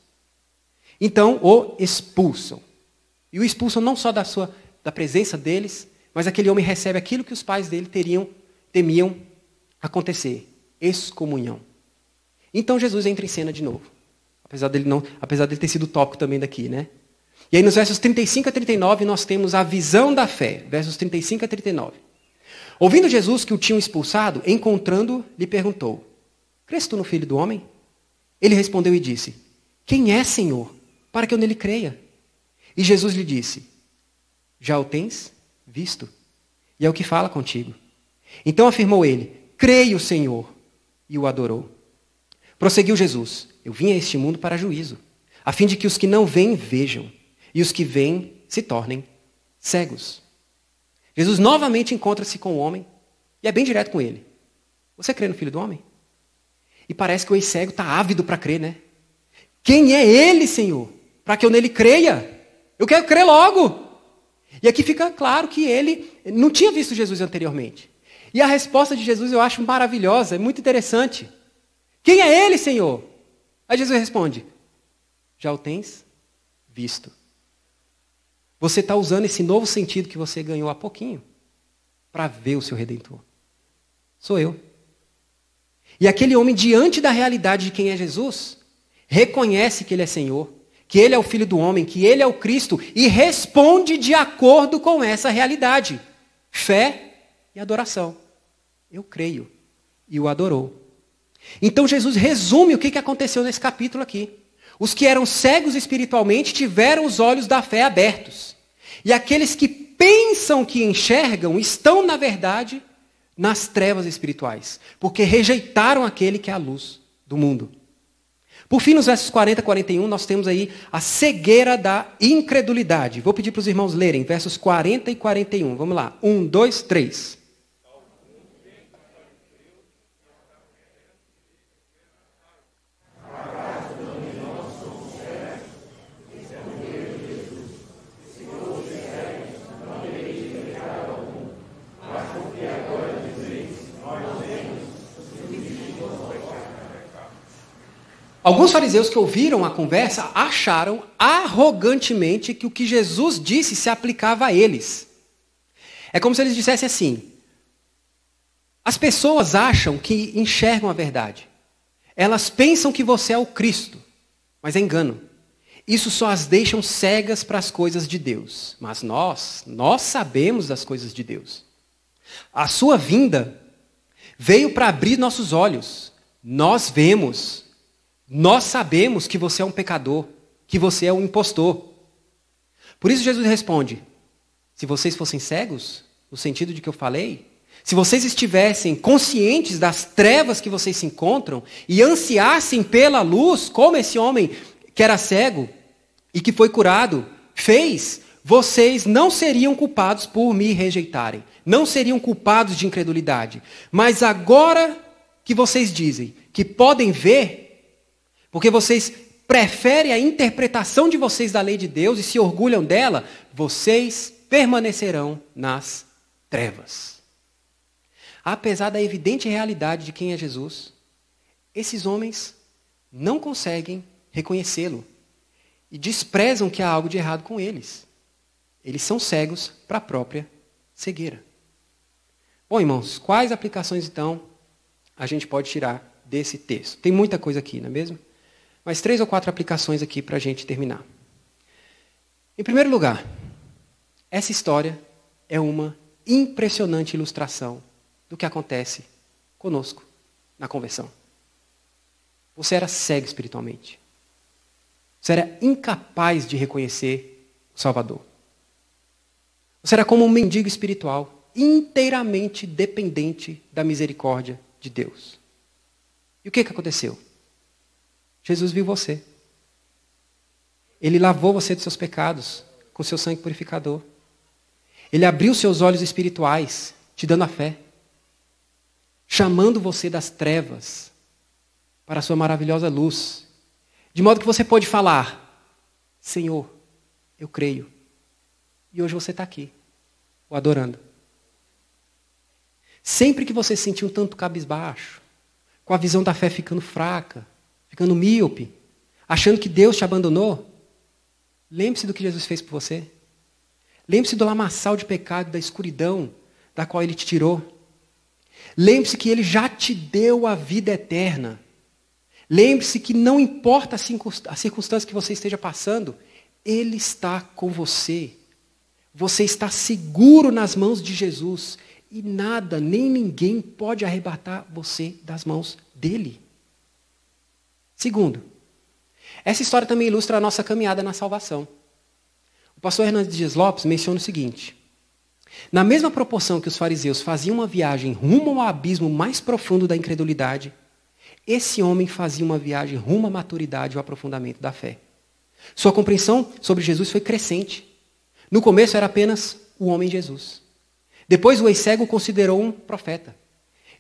Então o expulsam. E o expulsam não só da sua da presença deles, mas aquele homem recebe aquilo que os pais dele teriam temiam acontecer, excomunhão. Então Jesus entra em cena de novo. Apesar dele não, apesar dele ter sido tópico também daqui, né? E aí nos versos 35 a 39 nós temos a visão da fé, versos 35 a 39. Ouvindo Jesus que o tinham expulsado, encontrando, lhe perguntou: Crês tu no filho do homem? Ele respondeu e disse: Quem é, Senhor, para que eu nele creia? E Jesus lhe disse: Já o tens visto, e é o que fala contigo. Então afirmou ele: Creio, Senhor, e o adorou. Prosseguiu Jesus: Eu vim a este mundo para juízo, a fim de que os que não veem vejam, e os que veem se tornem cegos. Jesus novamente encontra-se com o homem e é bem direto com ele. Você crê no filho do homem? E parece que o ex-cego está ávido para crer, né? Quem é ele, Senhor? Para que eu nele creia? Eu quero crer logo. E aqui fica claro que ele não tinha visto Jesus anteriormente. E a resposta de Jesus eu acho maravilhosa, é muito interessante. Quem é ele, Senhor? Aí Jesus responde: Já o tens visto. Você está usando esse novo sentido que você ganhou há pouquinho para ver o seu redentor. Sou eu. E aquele homem, diante da realidade de quem é Jesus, reconhece que ele é Senhor, que ele é o Filho do Homem, que ele é o Cristo e responde de acordo com essa realidade. Fé e adoração. Eu creio. E o adorou. Então Jesus resume o que aconteceu nesse capítulo aqui. Os que eram cegos espiritualmente tiveram os olhos da fé abertos. E aqueles que pensam que enxergam estão, na verdade, nas trevas espirituais, porque rejeitaram aquele que é a luz do mundo. Por fim, nos versos 40 e 41, nós temos aí a cegueira da incredulidade. Vou pedir para os irmãos lerem versos 40 e 41. Vamos lá. Um, dois, três. Alguns fariseus que ouviram a conversa acharam arrogantemente que o que Jesus disse se aplicava a eles. É como se eles dissessem assim: as pessoas acham que enxergam a verdade. Elas pensam que você é o Cristo, mas é engano. Isso só as deixam cegas para as coisas de Deus. Mas nós, nós sabemos das coisas de Deus. A sua vinda veio para abrir nossos olhos. Nós vemos. Nós sabemos que você é um pecador, que você é um impostor. Por isso Jesus responde: Se vocês fossem cegos, no sentido de que eu falei, se vocês estivessem conscientes das trevas que vocês se encontram e ansiassem pela luz, como esse homem que era cego e que foi curado fez, vocês não seriam culpados por me rejeitarem. Não seriam culpados de incredulidade. Mas agora que vocês dizem que podem ver, porque vocês preferem a interpretação de vocês da lei de Deus e se orgulham dela, vocês permanecerão nas trevas. Apesar da evidente realidade de quem é Jesus, esses homens não conseguem reconhecê-lo e desprezam que há algo de errado com eles. Eles são cegos para a própria cegueira. Bom, irmãos, quais aplicações então a gente pode tirar desse texto? Tem muita coisa aqui, não é mesmo? mais três ou quatro aplicações aqui para a gente terminar. Em primeiro lugar, essa história é uma impressionante ilustração do que acontece conosco na conversão. Você era cego espiritualmente. Você era incapaz de reconhecer o Salvador. Você era como um mendigo espiritual, inteiramente dependente da misericórdia de Deus. E o que, que aconteceu? Jesus viu você. Ele lavou você dos seus pecados com seu sangue purificador. Ele abriu seus olhos espirituais, te dando a fé, chamando você das trevas para a sua maravilhosa luz, de modo que você pode falar: Senhor, eu creio. E hoje você está aqui, o adorando. Sempre que você sentiu sentir um tanto cabisbaixo, com a visão da fé ficando fraca, ficando míope, achando que Deus te abandonou, lembre-se do que Jesus fez por você. Lembre-se do lamaçal de pecado, da escuridão da qual ele te tirou. Lembre-se que ele já te deu a vida eterna. Lembre-se que não importa a circunstância que você esteja passando, ele está com você. Você está seguro nas mãos de Jesus. E nada, nem ninguém pode arrebatar você das mãos dele. Segundo, essa história também ilustra a nossa caminhada na salvação. O pastor Hernandes Dias Lopes menciona o seguinte: na mesma proporção que os fariseus faziam uma viagem rumo ao abismo mais profundo da incredulidade, esse homem fazia uma viagem rumo à maturidade e ao aprofundamento da fé. Sua compreensão sobre Jesus foi crescente. No começo era apenas o homem Jesus. Depois o ex-cego considerou um profeta.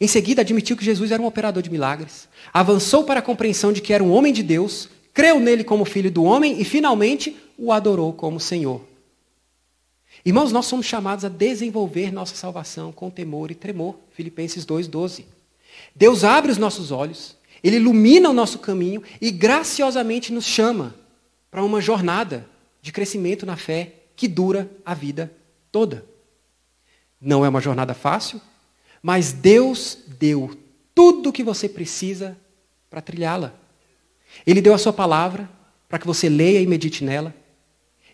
Em seguida, admitiu que Jesus era um operador de milagres, avançou para a compreensão de que era um homem de Deus, creu nele como filho do homem e, finalmente, o adorou como Senhor. Irmãos, nós somos chamados a desenvolver nossa salvação com temor e tremor. Filipenses 2,12. Deus abre os nossos olhos, ele ilumina o nosso caminho e graciosamente nos chama para uma jornada de crescimento na fé que dura a vida toda. Não é uma jornada fácil, mas Deus deu tudo o que você precisa para trilhá-la. Ele deu a sua palavra para que você leia e medite nela.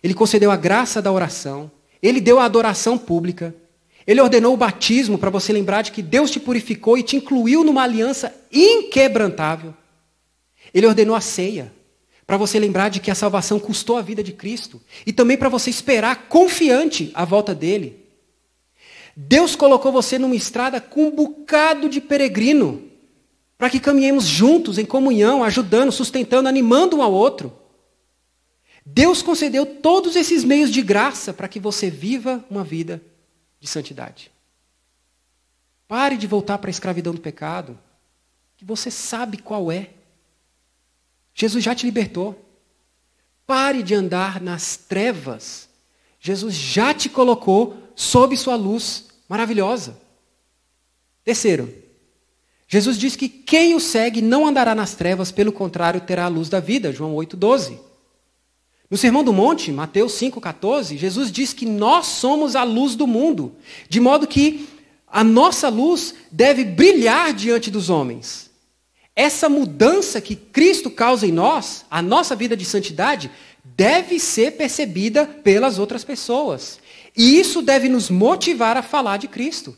Ele concedeu a graça da oração. Ele deu a adoração pública. Ele ordenou o batismo para você lembrar de que Deus te purificou e te incluiu numa aliança inquebrantável. Ele ordenou a ceia para você lembrar de que a salvação custou a vida de Cristo e também para você esperar confiante a volta dele. Deus colocou você numa estrada com um bocado de peregrino, para que caminhemos juntos, em comunhão, ajudando, sustentando, animando um ao outro. Deus concedeu todos esses meios de graça para que você viva uma vida de santidade. Pare de voltar para a escravidão do pecado, que você sabe qual é. Jesus já te libertou. Pare de andar nas trevas. Jesus já te colocou sob sua luz maravilhosa. Terceiro, Jesus diz que quem o segue não andará nas trevas, pelo contrário, terá a luz da vida. João 8,12. No Sermão do Monte, Mateus 5,14, Jesus diz que nós somos a luz do mundo, de modo que a nossa luz deve brilhar diante dos homens. Essa mudança que Cristo causa em nós, a nossa vida de santidade, deve ser percebida pelas outras pessoas. E isso deve nos motivar a falar de Cristo.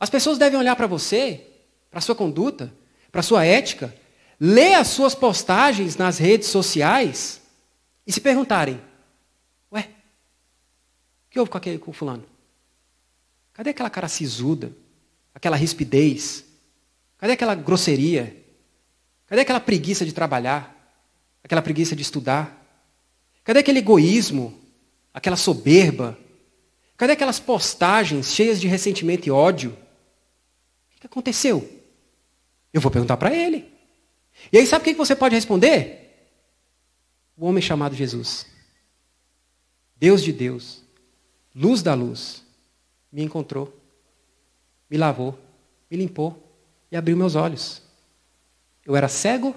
As pessoas devem olhar para você, para sua conduta, para sua ética, ler as suas postagens nas redes sociais e se perguntarem: Ué, o que houve com aquele com o fulano? Cadê aquela cara sisuda? Aquela rispidez? Cadê aquela grosseria? Cadê aquela preguiça de trabalhar? Aquela preguiça de estudar? Cadê aquele egoísmo? aquela soberba? Cadê aquelas postagens cheias de ressentimento e ódio? O que aconteceu? Eu vou perguntar para ele. E aí, sabe o que você pode responder? O homem chamado Jesus, Deus de Deus, luz da luz, me encontrou, me lavou, me limpou e abriu meus olhos. Eu era cego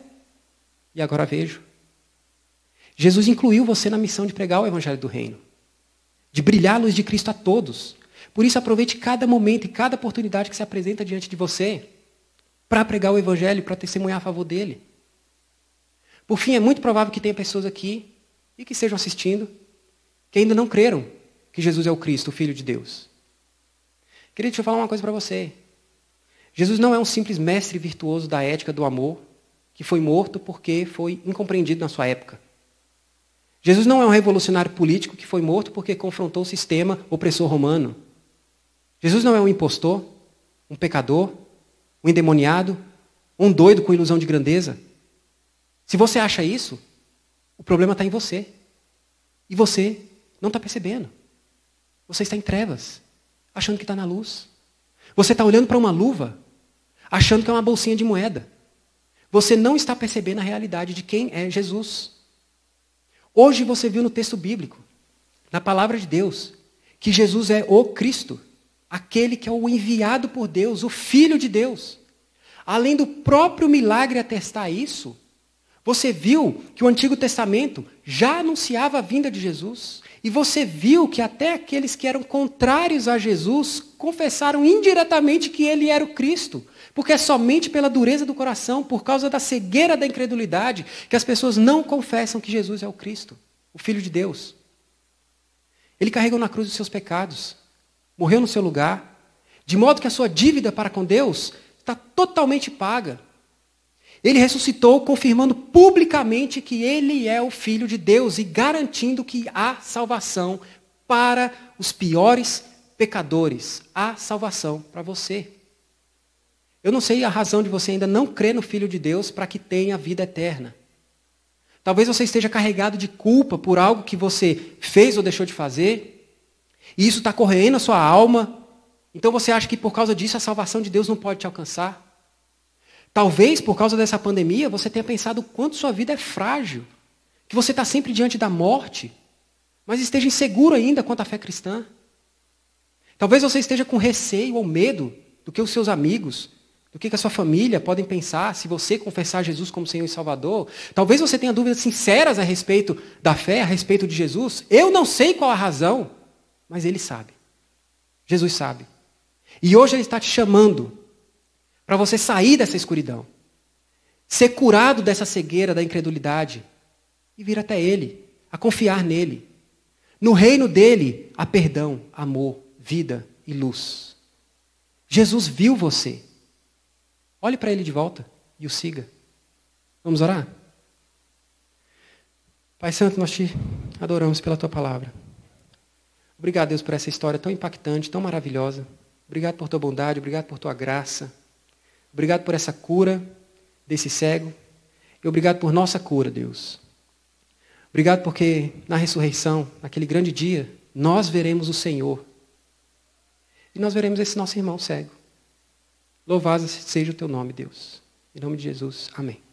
e agora vejo. Jesus incluiu você na missão de pregar o Evangelho do Reino de brilhar a luz de Cristo a todos. Por isso, aproveite cada momento e cada oportunidade que se apresenta diante de você para pregar o Evangelho, para testemunhar a favor dele. Por fim, é muito provável que tenha pessoas aqui e que estejam assistindo que ainda não creram que Jesus é o Cristo, o Filho de Deus. Querido, deixa eu falar uma coisa para você. Jesus não é um simples mestre virtuoso da ética do amor que foi morto porque foi incompreendido na sua época. Jesus não é um revolucionário político que foi morto porque confrontou o sistema opressor romano. Jesus não é um impostor, um pecador, um endemoniado, um doido com ilusão de grandeza. Se você acha isso, o problema está em você. E você não está percebendo. Você está em trevas, achando que está na luz. Você está olhando para uma luva, achando que é uma bolsinha de moeda. Você não está percebendo a realidade de quem é Jesus. Hoje você viu no texto bíblico, na palavra de Deus, que Jesus é o Cristo, aquele que é o enviado por Deus, o Filho de Deus. Além do próprio milagre atestar isso, você viu que o Antigo Testamento já anunciava a vinda de Jesus. E você viu que até aqueles que eram contrários a Jesus confessaram indiretamente que ele era o Cristo, porque é somente pela dureza do coração, por causa da cegueira da incredulidade, que as pessoas não confessam que Jesus é o Cristo, o Filho de Deus. Ele carregou na cruz os seus pecados, morreu no seu lugar, de modo que a sua dívida para com Deus está totalmente paga. Ele ressuscitou, confirmando publicamente que ele é o Filho de Deus e garantindo que há salvação para os piores pecadores. Há salvação para você. Eu não sei a razão de você ainda não crer no Filho de Deus para que tenha vida eterna. Talvez você esteja carregado de culpa por algo que você fez ou deixou de fazer, e isso está correndo a sua alma, então você acha que por causa disso a salvação de Deus não pode te alcançar. Talvez por causa dessa pandemia você tenha pensado o quanto sua vida é frágil, que você está sempre diante da morte, mas esteja inseguro ainda quanto à fé cristã. Talvez você esteja com receio ou medo do que os seus amigos, do que, que a sua família podem pensar se você confessar Jesus como Senhor e Salvador. Talvez você tenha dúvidas sinceras a respeito da fé, a respeito de Jesus. Eu não sei qual a razão, mas Ele sabe. Jesus sabe. E hoje Ele está te chamando para você sair dessa escuridão, ser curado dessa cegueira da incredulidade e vir até Ele, a confiar nele. No reino dele há perdão, amor, vida e luz. Jesus viu você. Olhe para ele de volta e o siga. Vamos orar? Pai Santo, nós te adoramos pela tua palavra. Obrigado, Deus, por essa história tão impactante, tão maravilhosa. Obrigado por tua bondade, obrigado por tua graça. Obrigado por essa cura desse cego. E obrigado por nossa cura, Deus. Obrigado porque na ressurreição, naquele grande dia, nós veremos o Senhor. E nós veremos esse nosso irmão cego. Louvado seja o teu nome, Deus. Em nome de Jesus. Amém.